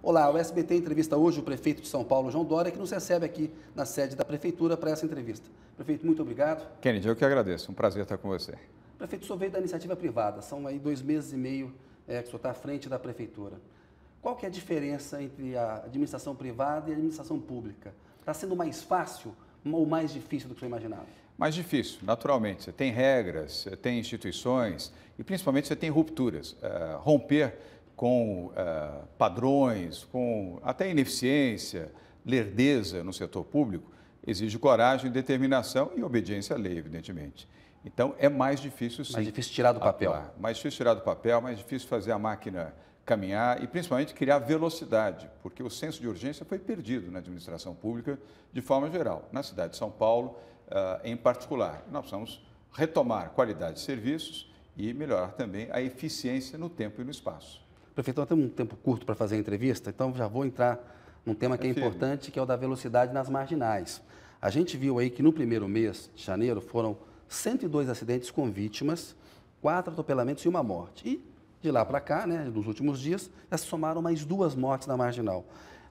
Olá, o SBT entrevista hoje o prefeito de São Paulo, João Dória, que nos recebe aqui na sede da prefeitura para essa entrevista. Prefeito, muito obrigado. Kennedy, eu que agradeço. Um prazer estar com você. Prefeito, o senhor veio da iniciativa privada. São aí dois meses e meio é, que o senhor está à frente da prefeitura. Qual que é a diferença entre a administração privada e a administração pública? Está sendo mais fácil ou mais difícil do que o senhor imaginava? mais difícil, naturalmente. Você tem regras, você tem instituições e principalmente você tem rupturas. É, romper com eh, padrões, com até ineficiência, lerdeza no setor público, exige coragem, determinação e obediência à lei, evidentemente. Então, é mais difícil, sim. Mais difícil tirar do papel. Atuar. Mais difícil tirar do papel, mais difícil fazer a máquina caminhar e, principalmente, criar velocidade, porque o senso de urgência foi perdido na administração pública de forma geral, na cidade de São Paulo uh, em particular. Nós precisamos retomar qualidade de serviços e melhorar também a eficiência no tempo e no espaço. Prefeito, nós temos um tempo curto para fazer a entrevista, então já vou entrar num tema que é, é importante, que é o da velocidade nas marginais. A gente viu aí que no primeiro mês de janeiro foram 102 acidentes com vítimas, quatro atropelamentos e uma morte. E de lá para cá, né, nos últimos dias, já se somaram mais duas mortes na marginal.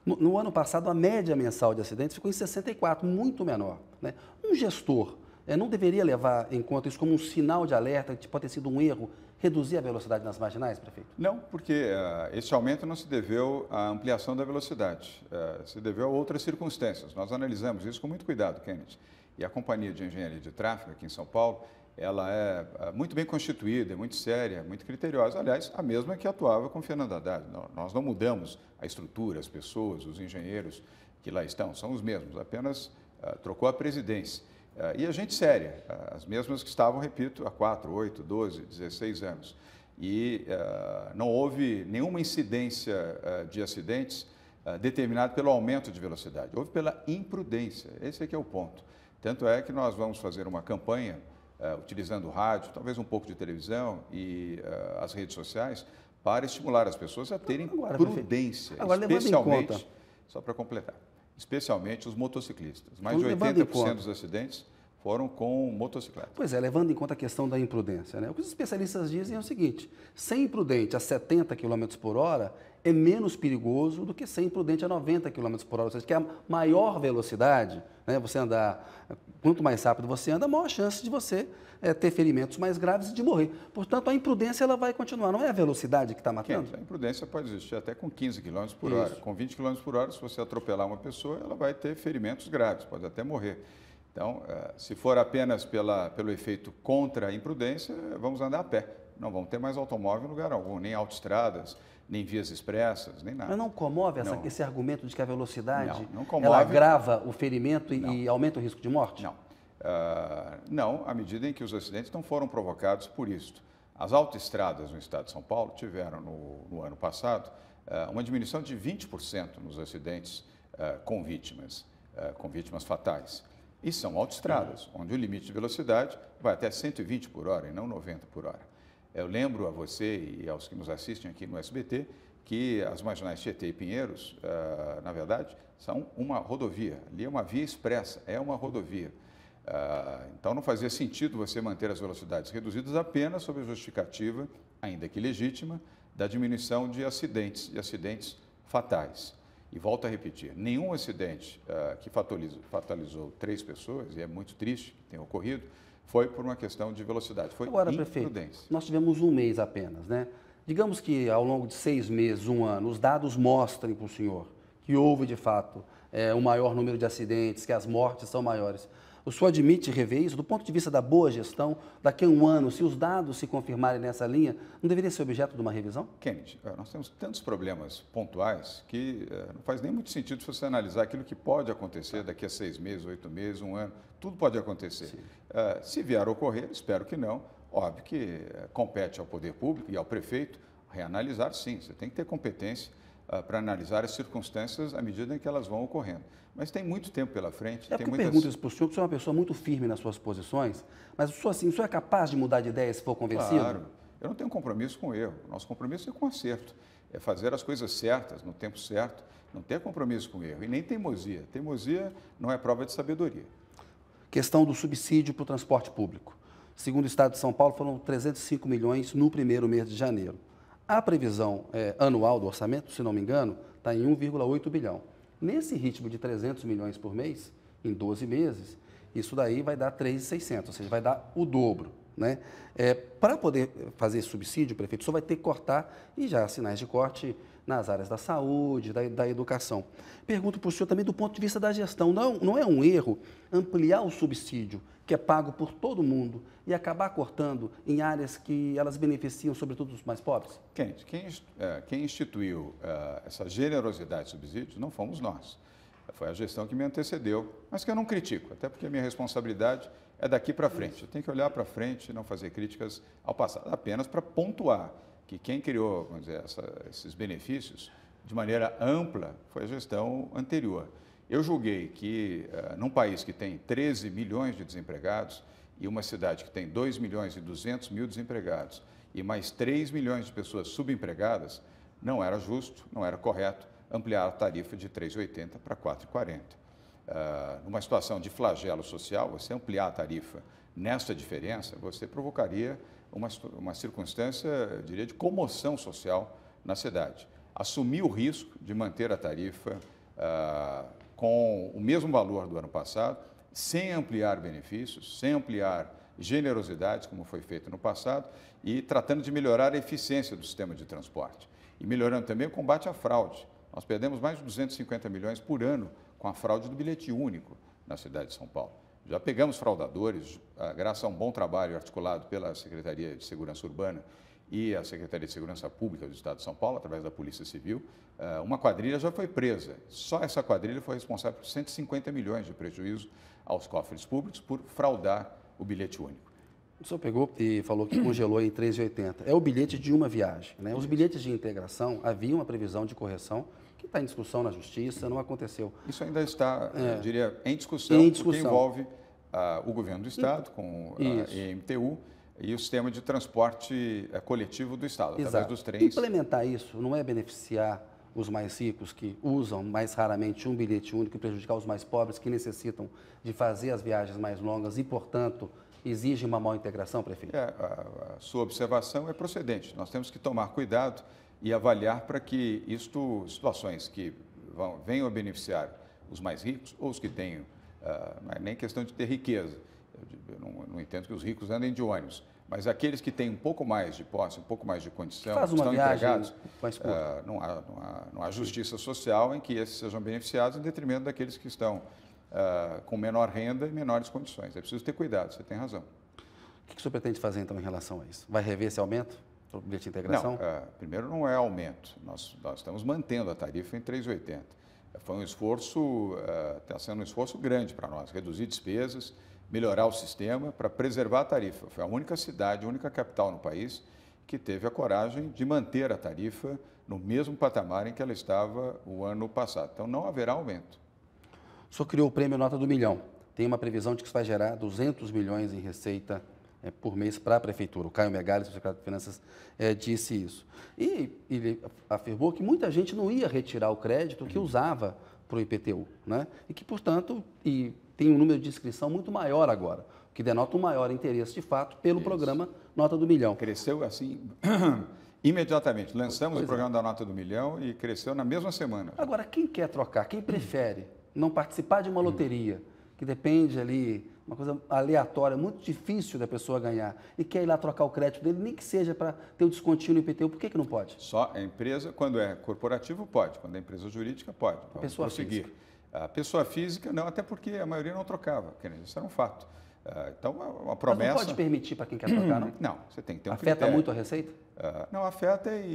No, no, ano passado, a média mensal de acidentes ficou em 64, muito menor. Né? Um gestor é, não deveria levar em conta isso como um sinal de alerta, que pode ter sido um erro reduzir a velocidade nas marginais, prefeito? Não, porque uh, esse aumento não se deveu à ampliação da velocidade, uh, se deveu a outras circunstâncias. Nós analisamos isso com muito cuidado, Kennedy. E a Companhia de Engenharia de Tráfego aqui em São Paulo, ela é uh, muito bem constituída, é muito séria, muito criteriosa. Aliás, a mesma que atuava com Fernando Haddad. Não, nós não mudamos a estrutura, as pessoas, os engenheiros que lá estão, são os mesmos, apenas trocou a presidência. É, e a gente séria, é, as mesmas que estavam, repito, há 4, 8, 12, 16 anos. E é, não houve nenhuma incidência de acidentes determinada pelo aumento de velocidade, houve pela imprudência. Esse aqui é o ponto. Tanto é que nós vamos fazer uma campanha uh, utilizando rádio, talvez um pouco de televisão e uh, as redes sociais para estimular as pessoas a terem agora, prudência, agora, especialmente, só para completar, especialmente os motociclistas. Mais então, de 80% dos acidentes foram com motocicleta. Pois é, levando em conta a questão da imprudência. Né? O que os especialistas dizem é o seguinte: ser imprudente a 70 km por hora é menos perigoso do que ser imprudente a 90 km por hora. Ou seja, que é a maior velocidade, né, você andar, quanto mais rápido você anda, maior chance de você é, ter ferimentos mais graves e de morrer. Portanto, a imprudência ela vai continuar. Não é a velocidade que está matando? A imprudência pode existir até com 15 km por Isso. hora. Com 20 km por hora, se você atropelar uma pessoa, ela vai ter ferimentos graves, pode até morrer. Então, eh, se for apenas pela, pelo efeito contra a imprudência, vamos andar a pé. Não vamos ter mais automóvel em lugar algum, nem autoestradas, nem vias expressas, nem nada. Mas não comove essa, não. esse argumento de que a velocidade não, não ela agrava o ferimento e, e aumenta o risco de morte? Não, ah, não, à medida em que os acidentes não foram provocados por isto. As autoestradas no estado de São Paulo tiveram, no, no ano passado, uh, uma diminuição de 20% nos acidentes uh, com vítimas, com vítimas fatais. E são autoestradas, onde o limite de velocidade vai até 120 por hora e não 90 por hora. Eu lembro a você e aos que nos assistem aqui no SBT que as marginais Tietê e Pinheiros, na verdade, são uma rodovia. Ali é uma via expressa, é uma rodovia. Ah, então não fazia sentido você manter as velocidades reduzidas apenas sob a justificativa, ainda que legítima, da diminuição de acidentes, de acidentes fatais. E volto a repetir, nenhum acidente ah, que fatalizou, fatalizou três pessoas, e é muito triste que tenha ocorrido, foi por uma questão de velocidade, foi Agora, imprudência. prefeito, nós tivemos um mês apenas, né? Digamos que ao longo de seis meses, um ano, os dados mostrem para o senhor que houve de fato é, um maior número de acidentes, que as mortes são maiores. O senhor admite rever isso? Do ponto de vista da boa gestão, daqui a um ano, se os dados se confirmarem nessa linha, não deveria ser objeto de uma revisão? Kennedy, é, nós temos tantos problemas pontuais que é, não faz nem muito sentido você analisar aquilo que pode acontecer daqui a seis meses, oito meses, um ano. Tudo pode acontecer. É, se vier a ocorrer, espero que não. Óbvio que compete ao poder público e ao prefeito reanalisar, sim. Você tem que ter competência para analisar as circunstâncias à medida em que elas vão ocorrendo. Mas tem muito tempo pela frente. É tem muitas... eu pergunto isso para o senhor, que o senhor é uma pessoa muito firme nas suas posições, mas o senhor, assim, o senhor é capaz de mudar de ideia se for convencido? Claro. Eu não tenho compromisso com erro. Nosso compromisso é com acerto. É fazer as coisas certas, no tempo certo. Não ter compromisso com erro. E nem teimosia. Teimosia não é prova de sabedoria. Questão do subsídio para o transporte público. Segundo o Estado de São Paulo, foram 305 milhões no primeiro mês de janeiro. A previsão é, anual do orçamento, se não me engano, está em 1,8 bilhão. Nesse ritmo de 300 milhões por mês, em 12 meses, isso daí vai dar 3,600, ou seja, vai dar o dobro. Né? É, Para poder fazer subsídio, o prefeito só vai ter que cortar e já sinais de corte nas áreas da saúde, da, da educação. Pergunto para o senhor também do ponto de vista da gestão. Não, não é um erro ampliar o subsídio que é pago por todo mundo e acabar cortando em áreas que elas beneficiam, sobretudo, os mais pobres? Quem, quem, é, quem instituiu é, essa generosidade de subsídios não fomos nós. Foi a gestão que me antecedeu, mas que eu não critico, até porque a minha responsabilidade é daqui para frente. Eu tenho que olhar para frente e não fazer críticas ao passado, apenas para pontuar que quem criou dizer, essa, esses benefícios de maneira ampla foi a gestão anterior. Eu julguei que, uh, num país que tem 13 milhões de desempregados e uma cidade que tem 2 milhões e 200 mil desempregados e mais 3 milhões de pessoas subempregadas, não era justo, não era correto ampliar a tarifa de 3,80 para 4,40. Uh, ah, numa situação de flagelo social, você ampliar a tarifa nessa diferença, você provocaria uma, uma circunstância, eu diria, de comoção social na cidade. Assumir o risco de manter a tarifa uh, com o mesmo valor do ano passado, sem ampliar benefícios, sem ampliar generosidades, como foi feito no passado, e tratando de melhorar a eficiência do sistema de transporte. E melhorando também o combate à fraude. Nós perdemos mais de 250 milhões por ano com a fraude do bilhete único na cidade de São Paulo. Já pegamos fraudadores, ah, graças a um bom trabalho articulado pela Secretaria de Segurança Urbana e a Secretaria de Segurança Pública do Estado de São Paulo, através da Polícia Civil, eh, uma quadrilha já foi presa. Só essa quadrilha foi responsável por 150 milhões de prejuízo aos cofres públicos por fraudar o bilhete único. O senhor pegou e falou que congelou em 3,80. É o bilhete de uma viagem. Né? Os bilhetes de integração, havia uma previsão de correção que está em discussão na Justiça, não aconteceu. Isso ainda está, é. eu diria, em discussão, em discussão. porque envolve uh, o governo do Estado com a Isso. EMTU e o sistema de transporte eh, coletivo do Estado, Exato. através dos trens. Implementar isso não é beneficiar os mais ricos que usam mais raramente um bilhete único e prejudicar os mais pobres que necessitam de fazer as viagens mais longas e, portanto, exige uma maior integração, prefeito? É, a, a sua observação é procedente. Nós temos que tomar cuidado e avaliar para que isto, situações que vão, venham a beneficiar os mais ricos ou os que tenham, uh, não é nem questão de ter riqueza, eu não, não, entendo que os ricos andem de ônibus, mas aqueles que têm um pouco mais de posse, um pouco mais de condição, que estão empregados, uh, não, há, não, há, não, há, justiça social em que esses sejam beneficiados em detrimento daqueles que estão uh, com menor renda e menores condições. É preciso ter cuidado, você tem razão. O que, que o senhor pretende fazer então em relação a isso? Vai rever esse aumento? do bilhete de integração? Não, uh, primeiro não é aumento, nós, nós estamos mantendo a tarifa em 3,80. Foi um esforço, está sendo um esforço grande para nós, reduzir despesas, melhorar o sistema para preservar a tarifa. Foi a única cidade, a única capital no país que teve a coragem de manter a tarifa no mesmo patamar em que ela estava o ano passado. Então não haverá aumento. Só criou o prêmio Nota do Milhão. Tem uma previsão de que isso vai gerar 200 milhões em receita é, por mês para a prefeitura. O Caio Megalis, o secretário de Finanças, é, disse isso. E ele afirmou que muita gente não ia retirar o crédito que uhum. usava para o IPTU, né? E que, portanto, e tem um número de inscrição muito maior agora, o que denota um maior interesse de fato pelo Isso. programa Nota do Milhão. Cresceu assim imediatamente. Lançamos pois o é. programa é. da Nota do Milhão e cresceu na mesma semana. Agora, quem quer trocar, quem prefere não participar de uma loteria, que depende ali, uma coisa aleatória, muito difícil da pessoa ganhar, e quer ir lá trocar o crédito dele, nem que seja para ter o descontinho no IPTU, por que, que não pode? Só a empresa, quando é corporativo, pode. Quando é empresa jurídica, pode. pode pessoa física. A pessoa física não, até porque a maioria não trocava, isso era um fato. Ah, então, é uma promessa... Mas não pode permitir para quem quer trocar, não? Não, você tem que ter um Afeta critério. muito a receita? Ah, não, afeta e,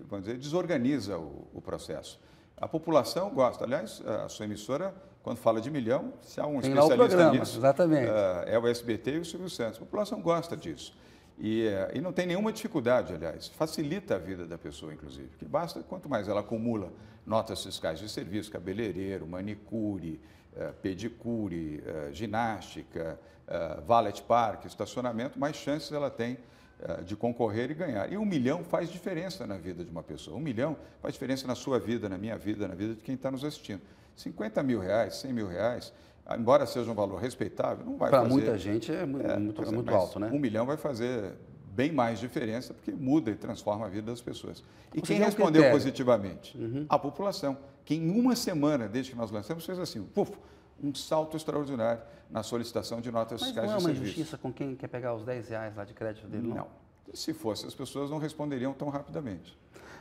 e vamos dizer, desorganiza o, o processo. A população gosta. Aliás, a sua emissora, quando fala de milhão, se há um Tem especialista programa, nisso, exatamente. Ah, é o SBT e o Silvio Santos. A população gosta disso. E, eh, e, não tem nenhuma dificuldade, aliás. Facilita a vida da pessoa, inclusive. Porque basta, quanto mais ela acumula notas fiscais de serviço, cabeleireiro, manicure, eh, pedicure, eh, ginástica, eh, valet park, estacionamento, mais chances ela tem de concorrer e ganhar. E um milhão faz diferença na vida de uma pessoa. Um milhão faz diferença na sua vida, na minha vida, na vida de quem está nos assistindo. 50 mil reais, 100 mil reais, embora seja um valor respeitável, não vai Para fazer... Para muita gente é, é, é muito, é, é muito alto, né? Um milhão vai fazer bem mais diferença, porque muda e transforma a vida das pessoas. E Ou quem respondeu critério. positivamente? Uhum. A população, que em uma semana, desde que nós lançamos, fez assim, puf, um salto extraordinário na solicitação de notas fiscais de serviço. não é uma injustiça com quem quer pegar os 10 reais lá de crédito dele, não? Não. Se fosse, as pessoas não responderiam tão rapidamente.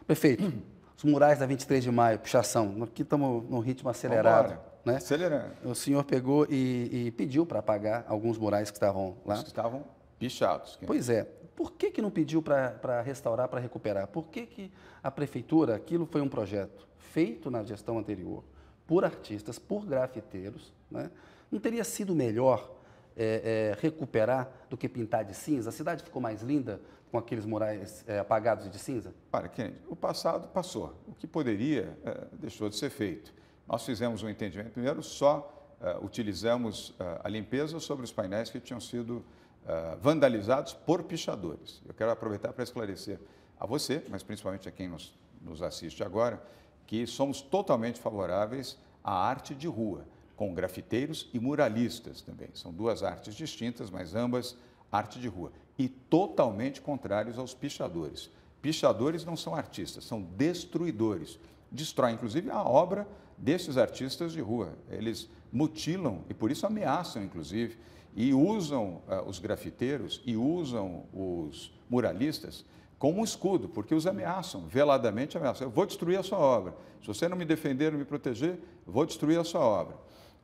Perfeito. Os murais da 23 de maio, puxação, aqui estamos num ritmo acelerado. Vambora. Né? Acelerando. O senhor pegou e, e pediu para pagar alguns murais que estavam lá. Os que estavam pichados. Pois é. Por que, que não pediu para restaurar, para recuperar? Por que, que a prefeitura, aquilo foi um projeto feito na gestão anterior por artistas, por grafiteiros, né? não teria sido melhor é, é, recuperar do que pintar de cinza? A cidade ficou mais linda com aqueles murais é, apagados de cinza? Para, Kennedy, o passado passou. O que poderia é, deixou de ser feito. Nós fizemos um entendimento, primeiro, só é, utilizamos é, a limpeza sobre os painéis que tinham sido ah, vandalizados por pichadores. Eu quero aproveitar para esclarecer a você, mas principalmente a quem nos, nos assiste agora, que somos totalmente favoráveis à arte de rua, com grafiteiros e muralistas também. São duas artes distintas, mas ambas arte de rua. E totalmente contrários aos pichadores. Pichadores não são artistas, são destruidores. Destrói, inclusive, a obra desses artistas de rua. Eles mutilam e, por isso, ameaçam, inclusive, e usam uh, os grafiteiros e usam os muralistas como um escudo, porque os ameaçam, veladamente ameaçam. Eu vou destruir a sua obra. Se você não me defender, não me proteger, vou destruir a sua obra.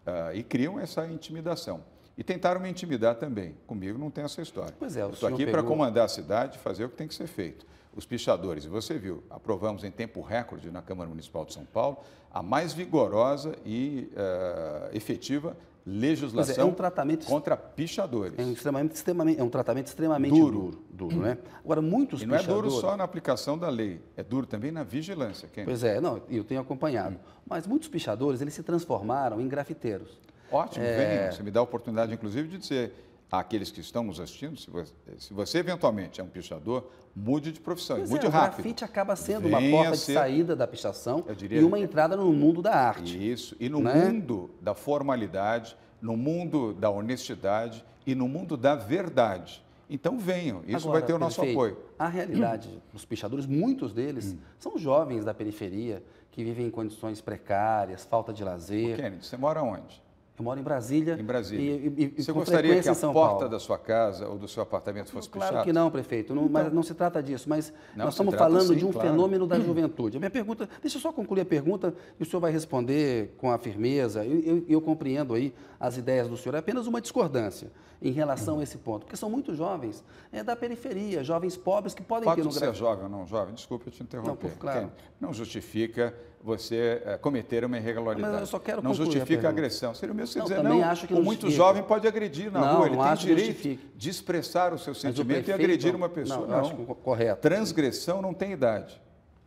Uh, e criam essa intimidação. E tentaram me intimidar também. Comigo não tem essa história. Pois é, Eu estou aqui pegou... para comandar a cidade, fazer o que tem que ser feito. Os pichadores, e você viu, aprovamos em tempo recorde na Câmara Municipal de São Paulo a mais vigorosa e uh, efetiva é, é legislação é, um tratamento contra pichadores. É um, extremamente, extremamente, é um tratamento extremamente duro. Duro, duro uhum. né? Agora, muitos e não pichadores... não é duro só na aplicação da lei, é duro também na vigilância. Pois é, não, eu tenho acompanhado. Hum. Mas muitos pichadores, eles se transformaram em grafiteiros. Ótimo, é... Vem, você me dá a oportunidade, inclusive, de dizer àqueles que estão nos assistindo, se você, se você, eventualmente é um pichador, mude de profissão, pois mude é, rápido. O grafite acaba sendo Venha uma porta ser, de saída da pichação diria, e uma entrada no mundo da arte. Isso, e no né? mundo da formalidade, no mundo da honestidade e no mundo da verdade. Então venham, isso Agora, vai ter o nosso apoio. A realidade hum. dos pichadores, muitos deles hum. são jovens da periferia que vivem em condições precárias, falta de lazer. O Kennedy, você mora onde? Eu moro em Brasília. Em Brasília. E, e, Você gostaria que a porta Paulo. da sua casa ou do seu apartamento fosse claro Claro que não, prefeito. Não, mas então não se trata disso. Mas não, nós estamos falando sim, de um claro. fenômeno da juventude. A minha pergunta, deixa eu só concluir a pergunta e o senhor vai responder com a firmeza. Eu, eu, eu compreendo aí as ideias do senhor. É apenas uma discordância em relação a esse ponto, porque são muito jovens, é da periferia, jovens pobres que podem Fato ter no Brasil. ser jovem ou não jovem, desculpe eu te interromper. Não, por, claro. Não justifica você é, cometer uma irregularidade. Mas eu só quero Não justifica a, a agressão. Seria o mesmo se não, dizer, não, acho que não muito justifica. jovem pode agredir na não, rua, ele tem direito de expressar o seu sentimento o prefeito, e agredir uma pessoa. Não, acho correto. Transgressão não tem idade.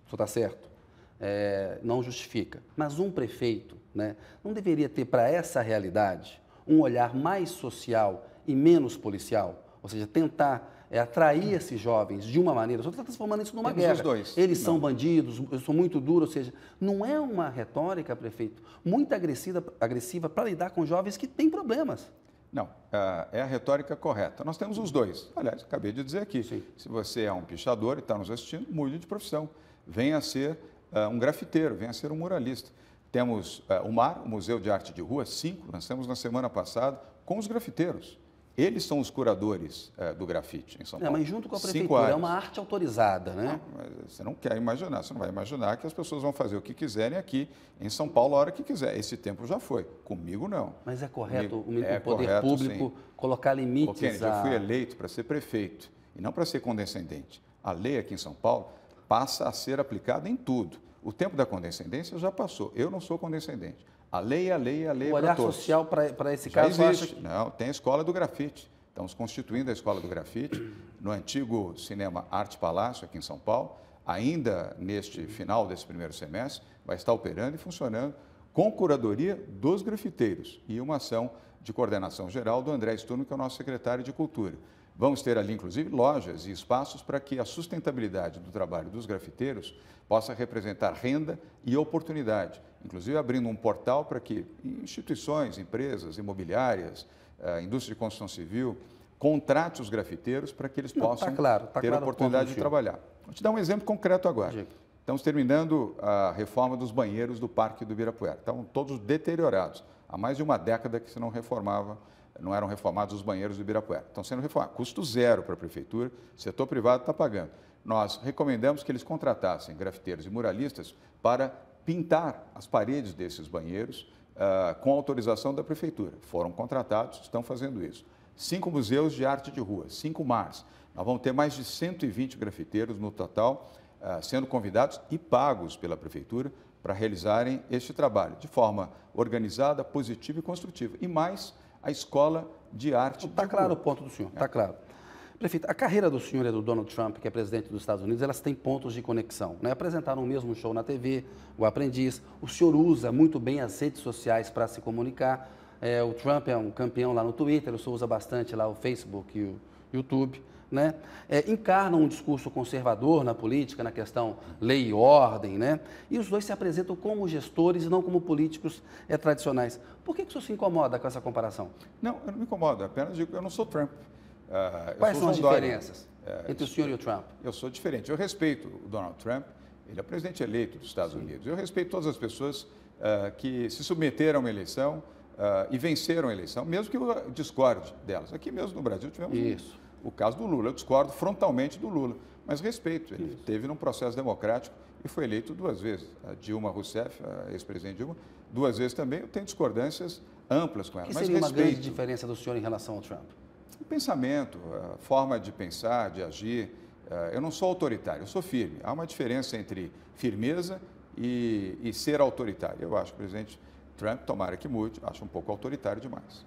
Isso está certo. É, não justifica. Mas um prefeito né, não deveria ter para essa realidade um olhar mais social e menos policial? Ou seja, tentar é atrair esses jovens de uma maneira, só está transformando isso numa Temos guerra. Os dois. Eles não. são bandidos, eu sou muito duro, ou seja, não é uma retórica, prefeito, muito agressiva, agressiva para lidar com jovens que têm problemas. Não, é, é a retórica correta. Nós temos os dois. Aliás, acabei de dizer aqui. Sim. Se você é um pichador e está nos assistindo, mude de profissão. Venha ser uh, um grafiteiro, venha ser um muralista. Temos uh, o MAR, o Museu de Arte de Rua cinco, lançamos na semana passada, com os grafiteiros. Eles são os curadores é, do grafite em São é, Paulo. É, mas junto com a prefeitura, é uma arte autorizada, né? Não, você não quer imaginar, você não vai imaginar que as pessoas vão fazer o que quiserem aqui em São Paulo a hora que quiser. Esse tempo já foi. Comigo não. Mas é correto Comigo, o, é poder correto, público sim. colocar limites. Ô, Kennedy, a... eu fui eleito para ser prefeito e não para ser condescendente. A lei aqui em São Paulo passa a ser aplicada em tudo. O tempo da condescendência já passou. Eu não sou condescendente. É a lei, a lei, a é lei. O olhar todos. social para esse Já caso existe. Que... Não, tem a escola do grafite. Estamos constituindo a escola do grafite no antigo cinema Arte Palácio, aqui em São Paulo. Ainda neste final desse primeiro semestre, vai estar operando e funcionando com curadoria dos grafiteiros e uma ação de coordenação geral do André Sturno, que é o nosso secretário de Cultura. Vamos ter ali, inclusive, lojas e espaços para que a sustentabilidade do trabalho dos grafiteiros possa representar renda e oportunidade inclusive abrindo um portal para que instituições, empresas, imobiliárias, eh, indústria de construção civil, contrate os grafiteiros para que eles Não, tá possam tá claro, tá ter claro a oportunidade de trabalhar. Vou te dar um exemplo concreto agora. Estamos terminando a reforma dos banheiros do Parque do Ibirapuera. Estavam todos deteriorados. Há mais de uma década que se não reformava, não eram reformados os banheiros do Ibirapuera. Estão sendo reformados. Custo zero para a prefeitura, setor privado está pagando. Nós recomendamos que eles contratassem grafiteiros e muralistas para pintar as paredes desses banheiros uh, com autorização da prefeitura. Foram contratados, estão fazendo isso. Cinco museus de arte de rua, cinco mars. Nós vamos ter mais de 120 grafiteiros no total, uh, sendo convidados e pagos pela prefeitura para realizarem este trabalho de forma organizada, positiva e construtiva. E mais a escola de arte. Está claro o ponto do senhor, está é. Tá claro. Prefeito, a carreira do senhor e do Donald Trump, que é presidente dos Estados Unidos, elas têm pontos de conexão. Né? Apresentaram o mesmo show na TV, o Aprendiz. O senhor usa muito bem as redes sociais para se comunicar. É, o Trump é um campeão lá no Twitter, o senhor usa bastante lá o Facebook e o YouTube. Né? É, encarnam um discurso conservador na política, na questão lei e ordem, né? e os dois se apresentam como gestores e não como políticos é, tradicionais. Por que, que o senhor se incomoda com essa comparação? Não, eu não me incomodo, apenas digo que eu não sou Trump. Uh, Quais são as diferenças é, entre o senhor e o Trump? Eu sou diferente. Eu respeito o Donald Trump, ele é presidente eleito dos Estados Sim. Unidos. Eu respeito todas as pessoas uh, que se submeteram a uma eleição uh, e venceram a eleição, mesmo que eu discorde delas. Aqui mesmo no Brasil tivemos Isso. o caso do Lula. Eu discordo frontalmente do Lula, mas respeito. Ele Isso. teve num processo democrático e foi eleito duas vezes. A Dilma Rousseff, a ex-presidente Dilma, duas vezes também. Eu tenho discordâncias amplas com ela. O que seria mas respeito. uma grande diferença do senhor em relação ao Trump? O pensamento, a forma de pensar, de agir. Eh, eu não sou autoritário, eu sou firme. Há uma diferença entre firmeza e, e ser autoritário. Eu acho que o presidente Trump, tomara que mude, acho um pouco autoritário demais.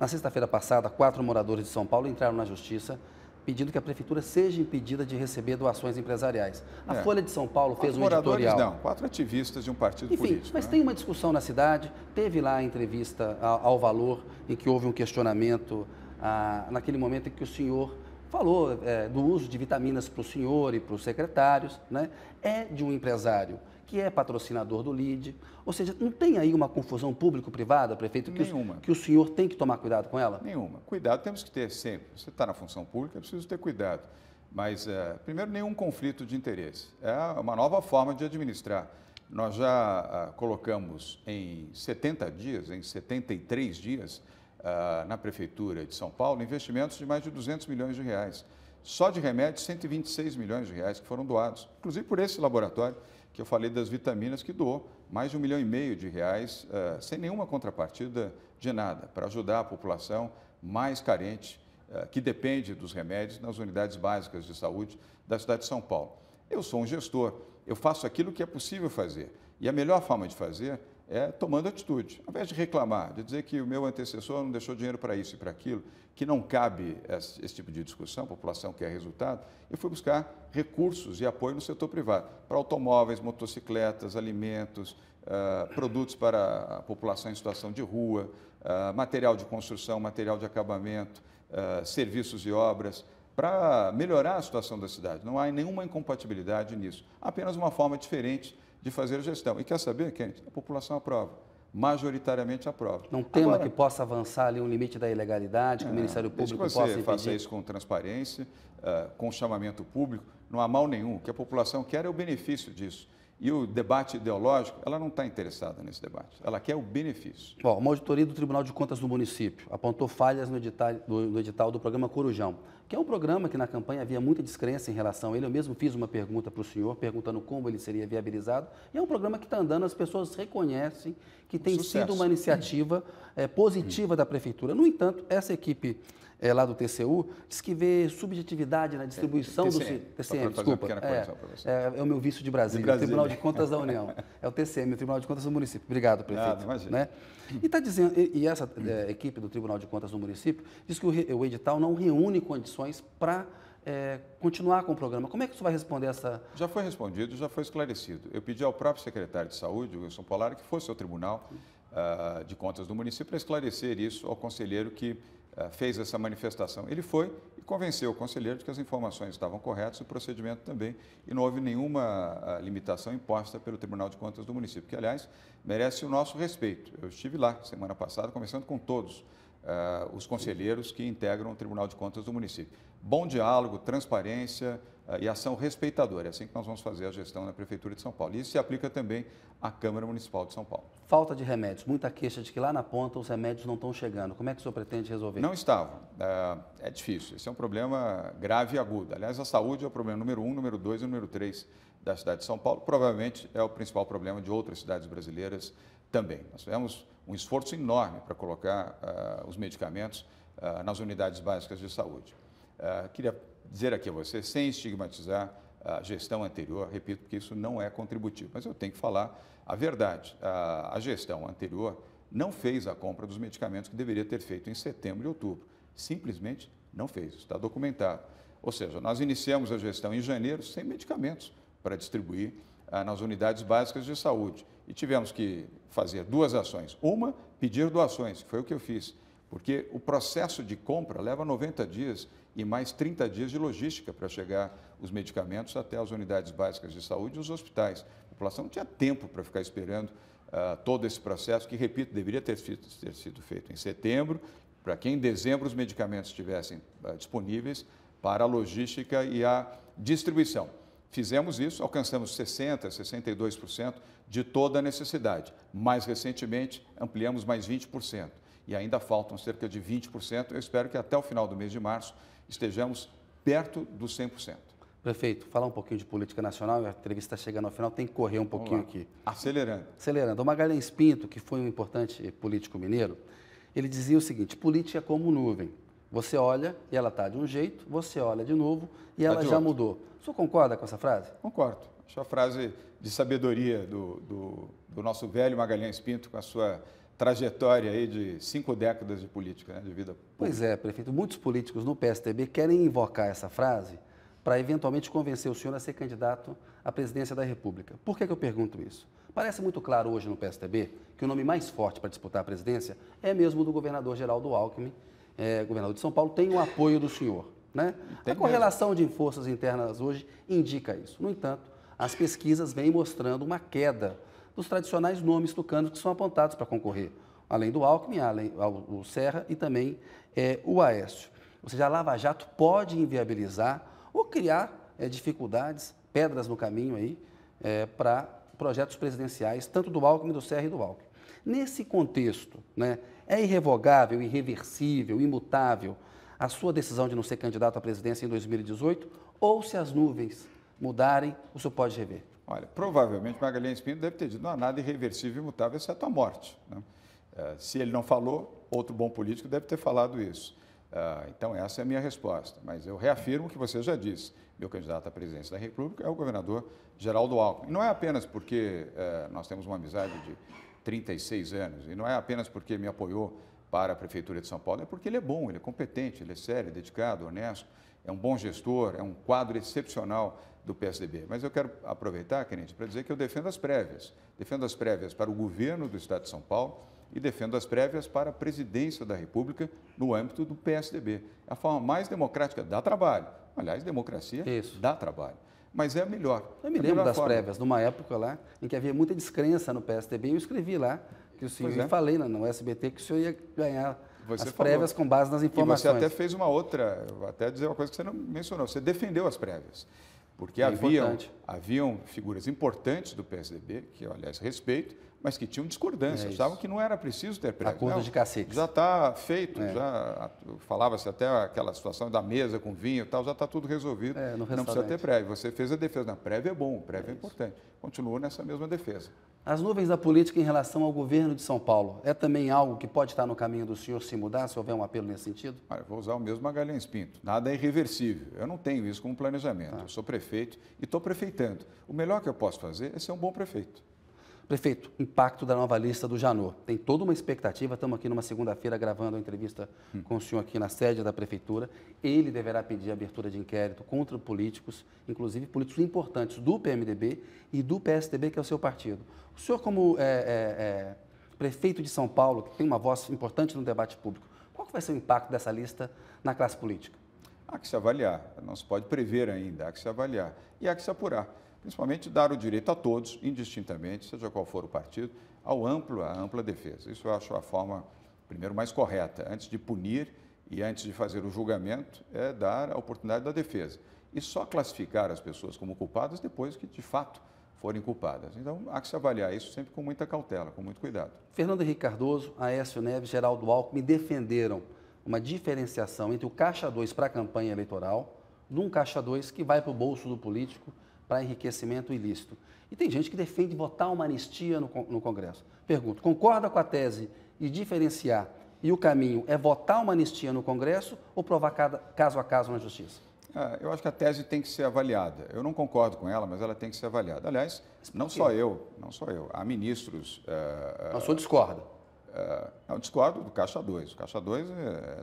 Na sexta-feira passada, quatro moradores de São Paulo entraram na justiça pedindo que a prefeitura seja impedida de receber doações empresariais. A é. Folha de São Paulo fez quatro um editorial. Não, quatro ativistas de um partido Enfim, político. Mas né? tem uma discussão na cidade. Teve lá a entrevista ao, ao Valor, em que houve um questionamento naquele momento em que o senhor falou é, do uso de vitaminas para o senhor e para os secretários, né? é de um empresário que é patrocinador do LID. Ou seja, não tem aí uma confusão público-privada, prefeito, que, Nenhuma. O, que o senhor tem que tomar cuidado com ela? Nenhuma. Cuidado temos que ter sempre. Você está na função pública, é preciso ter cuidado. Mas, é, primeiro, nenhum conflito de interesse. É uma nova forma de administrar. Nós já ah, colocamos em 70 dias, em 73 dias, ah, na Prefeitura de São Paulo investimentos de mais de 200 milhões de reais. Só de remédios, 126 milhões de reais que foram doados, inclusive por esse laboratório que eu falei das vitaminas, que doou mais de um milhão e meio de reais, ah, sem nenhuma contrapartida de nada, para ajudar a população mais carente, ah, que depende dos remédios, nas unidades básicas de saúde da cidade de São Paulo. Eu sou um gestor, eu faço aquilo que é possível fazer. E a melhor forma de fazer é tomando atitude. Ao invés de reclamar, de dizer que o meu antecessor não deixou dinheiro para isso e para aquilo, que não cabe esse, esse tipo de discussão, a população quer resultado, eu fui buscar recursos e apoio no setor privado, para automóveis, motocicletas, alimentos, Uh, produtos para a população em situação de rua, uh, material de construção, material de acabamento, uh, serviços e obras, para melhorar a situação da cidade. Não há nenhuma incompatibilidade nisso, apenas uma forma diferente de fazer a gestão. E quer saber, Kent? A população aprova. Majoritariamente aprova. Não tema Agora, que possa avançar ali um limite da ilegalidade, que é, o Ministério Público possa impedir? você faça isso com transparência, eh, com chamamento público, não há mal nenhum. O que a população quer é o benefício disso. E o debate ideológico, ela não está interessada nesse debate, ela quer o benefício. Bom, uma auditoria do Tribunal de Contas do município apontou falhas no edital, no edital do programa Corujão que é um programa que na campanha havia muita descrença em relação a ele. Eu mesmo fiz uma pergunta para o senhor, perguntando como ele seria viabilizado. E é um programa que está andando, as pessoas reconhecem que um tem sucesso. sido uma iniciativa é, positiva da prefeitura. No entanto, essa equipe é, lá do TCU, diz que vê subjetividade na distribuição é, TCM, do TCM, desculpa. É, é, o meu vício de Brasília, de Tribunal de Contas da União. É o TCM, o Tribunal de Contas do Município. Obrigado, prefeito. Ah, né? E está dizendo, e, e essa é, equipe do Tribunal de Contas do Município diz que o, o edital não reúne condições para é, continuar com o programa. Como é que isso vai responder essa. Já foi respondido, já foi esclarecido. Eu pedi ao próprio secretário de Saúde, Wilson Polari, que fosse ao Tribunal uh, de Contas do município para esclarecer isso ao conselheiro que eh, fez essa manifestação. Ele foi e convenceu o conselheiro de que as informações estavam corretas, o procedimento também, e não houve nenhuma ah, limitação imposta pelo Tribunal de Contas do município, que, aliás, merece o nosso respeito. Eu estive lá semana passada conversando com todos Uh, os conselheiros que integram o Tribunal de Contas do município. Bom diálogo, transparência, eh, e ação respeitadora. É assim que nós vamos fazer a gestão na Prefeitura de São Paulo. E isso se aplica também à Câmara Municipal de São Paulo. Falta de remédios, muita queixa de que lá na ponta os remédios não estão chegando. Como é que o senhor pretende resolver? Não estavam. Eh, é difícil. Esse é um problema grave e agudo. Aliás, a saúde é o problema número um, número dois e número três da cidade de São Paulo. Provavelmente é o principal problema de outras cidades brasileiras também. Nós tivemos um esforço enorme para colocar uh, os medicamentos uh, nas unidades básicas de saúde. Uh, queria dizer aqui a você sem estigmatizar a gestão anterior, repito que isso não é contributivo, mas eu tenho que falar a verdade. A, a gestão anterior não fez a compra dos medicamentos que deveria ter feito em setembro e outubro. Simplesmente não fez, está documentado. Ou seja, nós iniciamos a gestão em janeiro sem medicamentos para distribuir ah, nas unidades básicas de saúde. E tivemos que fazer duas ações. Uma, pedir doações, que foi o que eu fiz, porque o processo de compra leva 90 dias e mais 30 dias de logística para chegar os medicamentos até as unidades básicas de saúde e os hospitais. A população não tinha tempo para ficar esperando uh, todo esse processo, que, repito, deveria ter, ter sido feito em setembro, para que em dezembro os medicamentos estivessem uh, disponíveis para a logística e a distribuição. Fizemos isso, alcançamos 60%, 62% de toda a necessidade. Mais recentemente, ampliamos mais 20% e ainda faltam cerca de 20%. Eu espero que até o final do mês de março estejamos perto dos 100%. Prefeito, falar um pouquinho de política nacional, a entrevista está chegando ao final, tem que correr um pouquinho aqui. Acelerando. Acelerando. O Magalhães Pinto, que foi um importante político mineiro, ele dizia o seguinte: política é como nuvem. Você olha e ela está de um jeito, você olha de novo e tá ela já outro. mudou. O senhor concorda com essa frase? Concordo. Acho a frase de sabedoria do, do, do nosso velho Magalhães Pinto com a sua trajetória aí de cinco décadas de política, né, de vida pública. Pois é, prefeito. Muitos políticos no PSDB querem invocar essa frase para eventualmente convencer o senhor a ser candidato à presidência da República. Por que, que eu pergunto isso? Parece muito claro hoje no PSDB que o nome mais forte para disputar a presidência é mesmo do governador Geraldo Alckmin, é, governador de São Paulo, tem o apoio do senhor. Né? a correlação de forças internas hoje indica isso. No entanto, as pesquisas vêm mostrando uma queda dos tradicionais nomes tucanos que são apontados para concorrer, além do Alckmin, além o Serra e também é, o Aécio. Ou seja, a Lava Jato pode inviabilizar ou criar é, dificuldades, pedras no caminho aí, é, para projetos presidenciais, tanto do Alckmin, do Serra e do Alckmin. Nesse contexto, né, é irrevogável, irreversível, imutável a sua decisão de não ser candidato à presidência em 2018 ou se as nuvens mudarem, o senhor pode rever? Olha, provavelmente Magalhães Pinto deve ter dito, não há nada irreversível e imutável, exceto a morte. Né? Eh, se ele não falou, outro bom político deve ter falado isso. Eh, então, essa é a minha resposta. Mas eu reafirmo o que você já disse. Meu candidato à presidência da República é o governador Geraldo Alckmin. Não é apenas porque eh, nós temos uma amizade de 36 anos, e não é apenas porque me apoiou para a Prefeitura de São Paulo, é porque ele é bom, ele é competente, ele é sério, dedicado, honesto é um bom gestor, é um quadro excepcional do PSDB. Mas eu quero aproveitar, querente, para dizer que eu defendo as prévias. Defendo as prévias para o governo do Estado de São Paulo e defendo as prévias para a presidência da República no âmbito do PSDB. É a forma mais democrática dá trabalho. Aliás, democracia Isso. dá trabalho. Mas é a melhor. Eu me é lembro das forma. prévias, numa época lá em que havia muita descrença no PSDB, eu escrevi lá que o senhor, é. falei no SBT que o senhor ia ganhar você as falou. prévias com base nas informações. E você até fez uma outra, vou até dizer uma coisa que você não mencionou, você defendeu as prévias. Porque é haviam, haviam figuras importantes do PSDB, que eu, aliás, respeito, mas que tinham discordância, é achavam que não era preciso ter prévias. Acordo não, de cacete. Já está feito, é. já falava-se até aquela situação da mesa com vinho e tal, já está tudo resolvido, é, não precisa ter prévia. Você fez a defesa, prévia é bom, prévia é, é importante. Continuou nessa mesma defesa. As nuvens da política em relação ao governo de São Paulo é também algo que pode estar no caminho do senhor se mudar, se houver um apelo nesse sentido? Olha, vou usar o mesmo Magalhães Pinto. Nada é irreversível. Eu não tenho isso como planejamento. Tá. Eu sou prefeito e estou prefeitando. O melhor que eu posso fazer é ser um bom prefeito. Prefeito, impacto da nova lista do Janô. Tem toda uma expectativa, estamos aqui numa segunda-feira gravando a entrevista hum. com o senhor aqui na sede da Prefeitura. Ele deverá pedir abertura de inquérito contra políticos, inclusive políticos importantes do PMDB e do PSDB, que é o seu partido. O senhor, como é, é, é, prefeito de São Paulo, que tem uma voz importante no debate público, qual vai ser o impacto dessa lista na classe política? Há que se avaliar, não se pode prever ainda, há que se avaliar e há que se apurar principalmente dar o direito a todos, indistintamente, seja qual for o partido, ao amplo, à ampla defesa. Isso eu acho a forma, primeiro, mais correta. Antes de punir e antes de fazer o julgamento, é dar a oportunidade da defesa. E só classificar as pessoas como culpadas depois que, de fato, forem culpadas. Então, há que se avaliar isso sempre com muita cautela, com muito cuidado. Fernando Henrique Cardoso, Aécio Neves, Geraldo Alckmin defenderam uma diferenciação entre o Caixa 2 para a campanha eleitoral, num Caixa 2 que vai para o bolso do político para enriquecimento ilícito. E tem gente que defende votar uma anistia no, no Congresso. Pergunto, concorda com a tese de diferenciar e o caminho é votar uma anistia no Congresso ou provar cada, caso a caso na Justiça? Ah, eu acho que a tese tem que ser avaliada. Eu não concordo com ela, mas ela tem que ser avaliada. Aliás, não só eu, não só eu. Há ministros... Uh, uh, o senhor discorda? eu eh, discordo do Caixa 2. O Caixa 2 é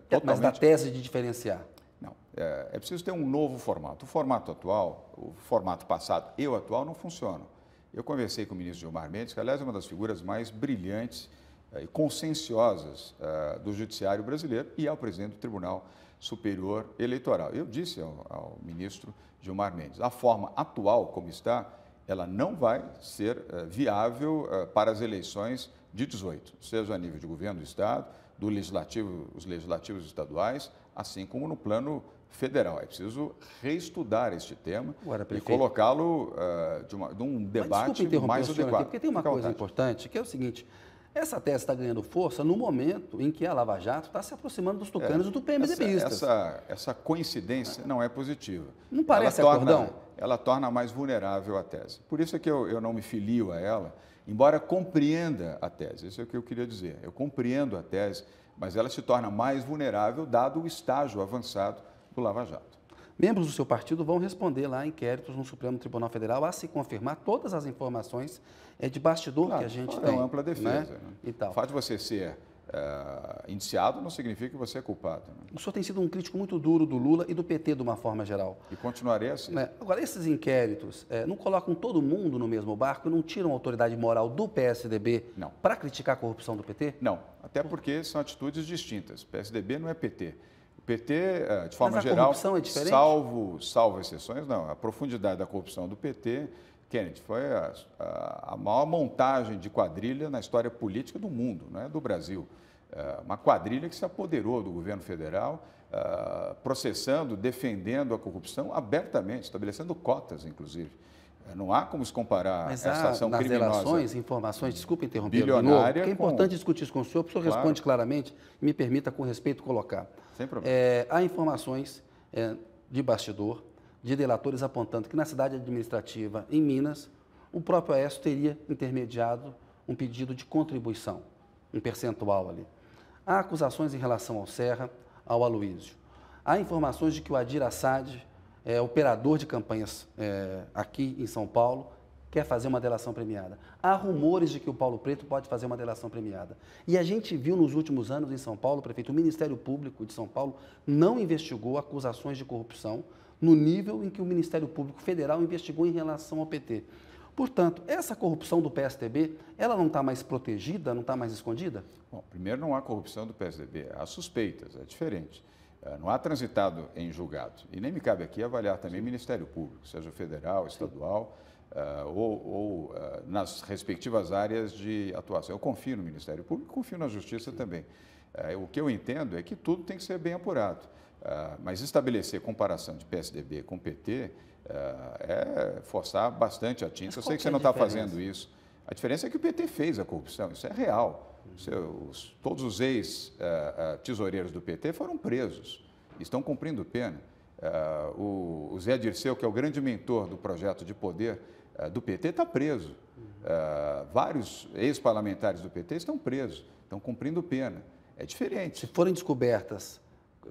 totalmente... É mas da tese de diferenciar? Não, é, é preciso ter um novo formato. O formato atual, o formato passado e o atual não funcionam. Eu conversei com o ministro Gilmar Mendes, que, aliás, é uma das figuras mais brilhantes eh, e conscienciosas uh, do judiciário brasileiro e ao é presidente do Tribunal Superior Eleitoral. Eu disse ao, ao, ministro Gilmar Mendes, a forma atual como está, ela não vai ser uh, viável uh, para as eleições de 18, seja a nível de governo do Estado, do legislativo, os legislativos estaduais, assim como no plano federal. É preciso reestudar este tema Agora, e colocá-lo uh, de, de, um debate mais adequado. Aqui, porque tem uma Fica coisa importante, que é o seguinte, essa tese está ganhando força no momento em que a Lava Jato está se aproximando dos tucanos é, e do PMDBista. Essa, essa, essa, coincidência não é positiva. Não parece ela torna, acordão? Ela torna mais vulnerável a tese. Por isso é que eu, eu não me filio a ela embora compreenda a tese, isso é o que eu queria dizer, eu compreendo a tese, mas ela se torna mais vulnerável dado o estágio avançado do Lava Jato. Membros do seu partido vão responder lá inquéritos no Supremo Tribunal Federal a se confirmar todas as informações é, de bastidor claro, que a gente tem. É uma ampla né? defesa. Né? Né? O fato de você ser é, indiciado não significa que você é culpado. Né? O senhor tem sido um crítico muito duro do Lula e do PT de uma forma geral. E continuarei assim. É, agora, esses inquéritos é, não colocam todo mundo no mesmo barco e não tiram a autoridade moral do PSDB para criticar a corrupção do PT? Não, até porque são atitudes distintas. PSDB não é PT. O PT, eh, de forma geral, é salvo, salvo exceções, não. A profundidade da corrupção do PT Kennedy, foi a, a, a, maior montagem de quadrilha na história política do mundo, é? do Brasil. É uma quadrilha que se apoderou do governo federal, é, processando, defendendo a corrupção abertamente, estabelecendo cotas, inclusive. É, não há como se comparar Mas essa há, ação nas criminosa. relações, informações, Desculpe interromper, bilionária novo, é importante com... discutir isso com o senhor, o senhor claro. responde claramente, me permita com respeito colocar. Sem é, problema. É, há informações é, de bastidor de delatores apontando que na cidade administrativa, em Minas, o próprio Aécio teria intermediado um pedido de contribuição, um percentual ali. Há acusações em relação ao Serra, ao Aloísio. Há informações de que o Adir Assad, é, operador de campanhas é, aqui em São Paulo, quer fazer uma delação premiada. Há rumores de que o Paulo Preto pode fazer uma delação premiada. E a gente viu nos últimos anos em São Paulo, prefeito, o Ministério Público de São Paulo não investigou acusações de corrupção no nível em que o Ministério Público Federal investigou em relação ao PT. Portanto, essa corrupção do PSDB, ela não está mais protegida, não está mais escondida? Bom, primeiro não há corrupção do PSDB, há suspeitas, é diferente. Eh, não há transitado em julgado. E nem me cabe aqui avaliar também Sim. Ministério Público, seja federal, estadual uh, ou, ou uh, nas respectivas áreas de atuação. Eu confio no Ministério Público, confio na Justiça Sim. também. Uh, o que eu entendo é que tudo tem que ser bem apurado. Ah, mas estabelecer comparação de PSDB com PT uh, ah, é forçar bastante a tinta. Mas Eu sei que você é não está fazendo isso. A diferença é que o PT fez a corrupção, isso é real. Uhum. Seus, todos os ex-tesoureiros ah, uh, do PT foram presos, estão cumprindo pena. O, o, Zé Dirceu, que é o grande mentor do projeto de poder do PT, está preso. Uhum. vários ex-parlamentares do PT estão presos, estão cumprindo pena. É diferente. Se forem descobertas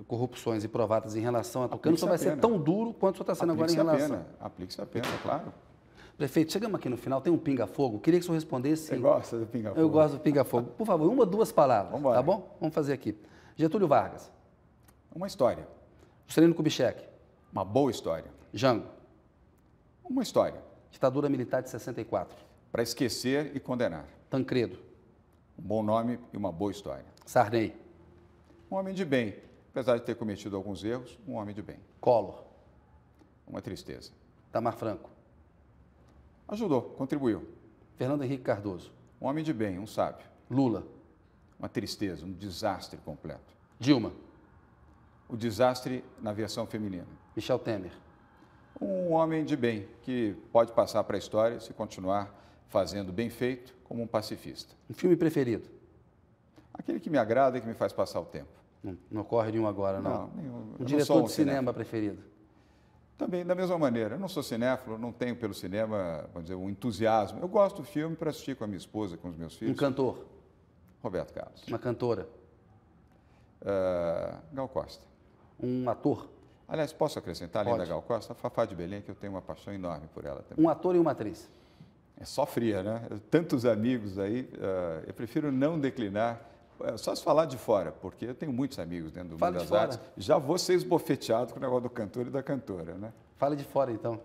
corrupções e provadas em relação a Tucano, só vai ser tão duro quanto só está sendo agora em relação. Aplique-se a pena, é claro. Prefeito, chegamos aqui no final, tem um pinga-fogo. Queria que o senhor respondesse. Eu gosto do pinga-fogo? Eu gosto do pinga-fogo. Por favor, uma, duas palavras. Vamos Tá bom? Vamos fazer aqui. Getúlio Vargas. Uma história. Juscelino Kubitschek. Uma boa história. Jango. Uma história. Ditadura militar de 64. Para esquecer e condenar. Tancredo. Um bom nome e uma boa história. Sarney. Um homem de bem, apesar de ter cometido alguns erros, um homem de bem. Collor. Uma tristeza. Tamar Franco. Ajudou, contribuiu. Fernando Henrique Cardoso. Um homem de bem, um sábio. Lula. Uma tristeza, um desastre completo. Dilma. O desastre na versão feminina. Michel Temer. Um homem de bem que pode passar para a história se continuar fazendo bem feito como um pacifista. Um filme preferido? Aquele que me agrada e que me faz passar o tempo. Não, não ocorre nenhum agora, não? Não, nenhum. Um diretor não de cinema, preferido? Também, da mesma maneira. Eu não sou cinéfilo, não tenho pelo cinema, vamos dizer, um entusiasmo. Eu gosto do filme para assistir com a minha esposa, com os meus filhos. Um cantor? Roberto Carlos. Uma cantora? Uh, Gal Costa. Um ator? Aliás, posso acrescentar, além da Gal Costa, a Fafá de Belém, que eu tenho uma paixão enorme por ela também. Um ator e uma atriz? É só fria, né? Tantos amigos aí, uh, eu prefiro não declinar é, só se falar de fora, porque eu tenho muitos amigos dentro do Fala mundo das fora. artes. Já vou ser esbofeteado com o negócio do cantor e da cantora, né? Fala de fora, então.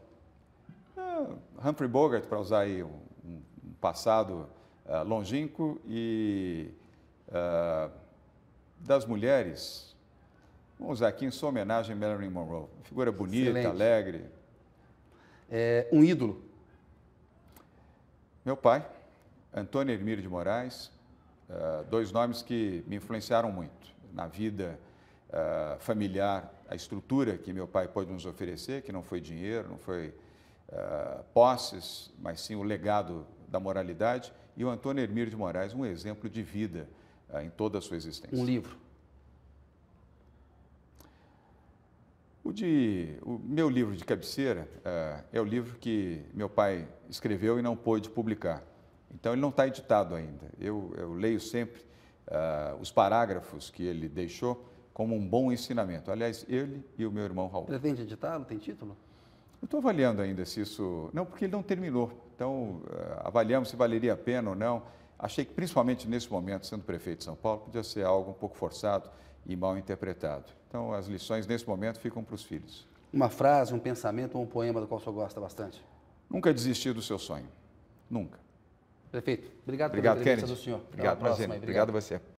É, Humphrey Bogart, para usar aí um, um passado uh, longínquo, e uh, das mulheres, vamos usar aqui em sua homenagem a Marilyn Monroe. Figura bonita, Excelente. alegre. É, um ídolo. Meu pai, Antônio Hermílio de Moraes, eh, dois nomes que me influenciaram muito na vida uh, familiar, a estrutura que meu pai pôde nos oferecer, que não foi dinheiro, não foi uh, posses, mas sim o legado da moralidade, e o Antônio Hermir de Moraes, um exemplo de vida em toda a sua existência. Um livro. O, de, o meu livro de cabeceira é o livro que meu pai escreveu e não pôde publicar então, ele não está editado ainda. Eu, eu leio sempre uh, os parágrafos que ele deixou como um bom ensinamento. Aliás, ele e o meu irmão Raul. Pretende editar? Não tem título? Eu estou avaliando ainda se isso. Não, porque ele não terminou. Então, uh, avaliamos se valeria a pena ou não. Achei que, principalmente nesse momento, sendo prefeito de São Paulo, podia ser algo um pouco forçado e mal interpretado. Então, as lições nesse momento ficam para os filhos. Uma frase, um pensamento ou um poema do qual o senhor gosta bastante? Nunca desistir do seu sonho. Nunca. Prefeito, obrigado, obrigado pela presença Kennedy. do senhor. Obrigado, prazer. Obrigado. obrigado a você.